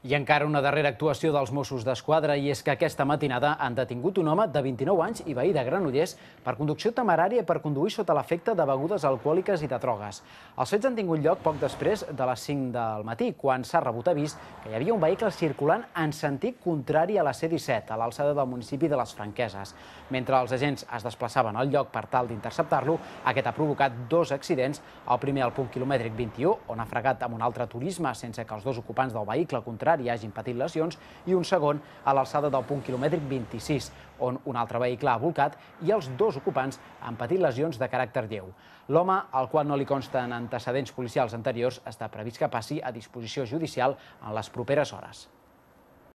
I encara una darrera actuació dels Mossos d'Esquadra i és que aquesta matinada han detingut un home de 29 anys i veí de Granollers per conducció temerària i per conduir sota l'efecte de begudes alcohòliques i de drogues. Els fets han tingut lloc poc després de les 5 del matí, quan s'ha rebut avís que hi havia un vehicle circulant en sentit contrari a la C-17, a l'alçada del municipi de les Franqueses. Mentre els agents es desplaçaven al lloc per tal d'interceptar-lo, aquest ha provocat dos accidents, el primer al punt quilomètric 21, on ha fregat amb un altre turisme sense que els dos ocupants del vehicle contrari contrari hagin patit lesions, i un segon a l'alçada del punt quilomètric 26, on un altre vehicle ha volcat i els dos ocupants han patit lesions de caràcter lleu. L'home, al qual no li consten antecedents policials anteriors, està previst que passi a disposició judicial en les properes hores.